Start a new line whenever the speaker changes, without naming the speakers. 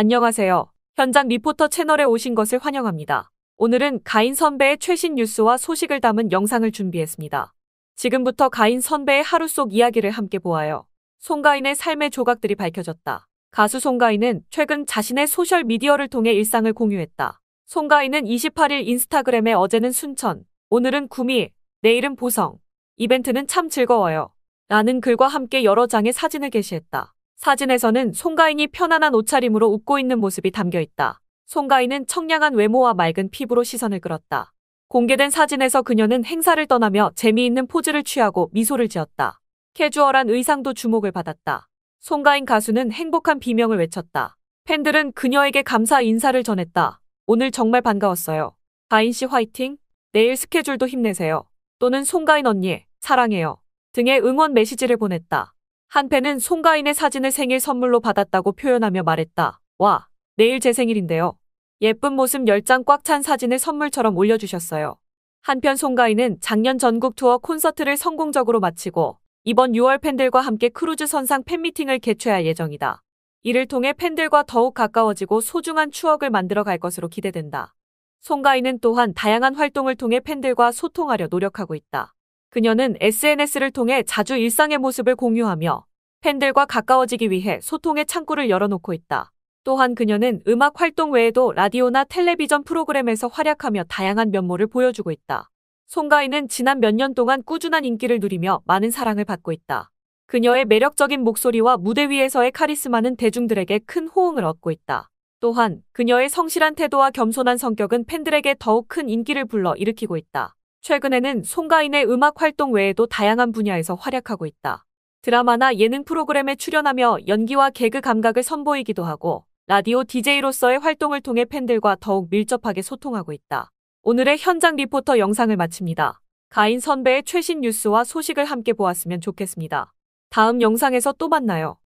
안녕하세요. 현장 리포터 채널에 오신 것을 환영합니다. 오늘은 가인 선배의 최신 뉴스와 소식을 담은 영상을 준비했습니다. 지금부터 가인 선배의 하루 속 이야기를 함께 보아요. 송가인의 삶의 조각들이 밝혀졌다. 가수 송가인은 최근 자신의 소셜미디어를 통해 일상을 공유했다. 송가인은 28일 인스타그램에 어제는 순천, 오늘은 구미, 내일은 보성, 이벤트는 참 즐거워요. 라는 글과 함께 여러 장의 사진을 게시했다. 사진에서는 송가인이 편안한 옷차림으로 웃고 있는 모습이 담겨 있다. 송가인은 청량한 외모와 맑은 피부로 시선을 끌었다. 공개된 사진에서 그녀는 행사를 떠나며 재미있는 포즈를 취하고 미소를 지었다. 캐주얼한 의상도 주목을 받았다. 송가인 가수는 행복한 비명을 외쳤다. 팬들은 그녀에게 감사 인사를 전했다. 오늘 정말 반가웠어요. 가인 씨 화이팅. 내일 스케줄도 힘내세요. 또는 송가인 언니, 사랑해요. 등의 응원 메시지를 보냈다. 한패은 송가인의 사진을 생일 선물로 받았다고 표현하며 말했다. 와, 내일 제 생일인데요. 예쁜 모습 10장 꽉 찬 사진을 선물처럼 올려주셨어요. 한편 송가인은 작년 전국 투어 콘서트를 성공적으로 마치고 이번 6월 팬들과 함께 크루즈 선상 팬미팅을 개최할 예정이다. 이를 통해 팬들과 더욱 가까워지고 소중한 추억을 만들어 갈 것으로 기대된다. 송가인은 또한 다양한 활동을 통해 팬들과 소통하려 노력하고 있다. 그녀는 SNS를 통해 자주 일상의 모습을 공유하며 팬들과 가까워지기 위해 소통의 창구를 열어놓고 있다. 또한 그녀는 음악 활동 외에도 라디오나 텔레비전 프로그램에서 활약하며 다양한 면모를 보여주고 있다. 송가인은 지난 몇 년 동안 꾸준한 인기를 누리며 많은 사랑을 받고 있다. 그녀의 매력적인 목소리와 무대 위에서의 카리스마는 대중들에게 큰 호응을 얻고 있다. 또한 그녀의 성실한 태도와 겸손한 성격은 팬들에게 더욱 큰 인기를 불러 일으키고 있다. 최근에는 송가인의 음악 활동 외에도 다양한 분야에서 활약하고 있다. 드라마나 예능 프로그램에 출연하며 연기와 개그 감각을 선보이기도 하고 라디오 DJ로서의 활동을 통해 팬들과 더욱 밀접하게 소통하고 있다. 오늘의 현장 리포터 영상을 마칩니다. 가인 선배의 최신 뉴스와 소식을 함께 보았으면 좋겠습니다. 다음 영상에서 또 만나요.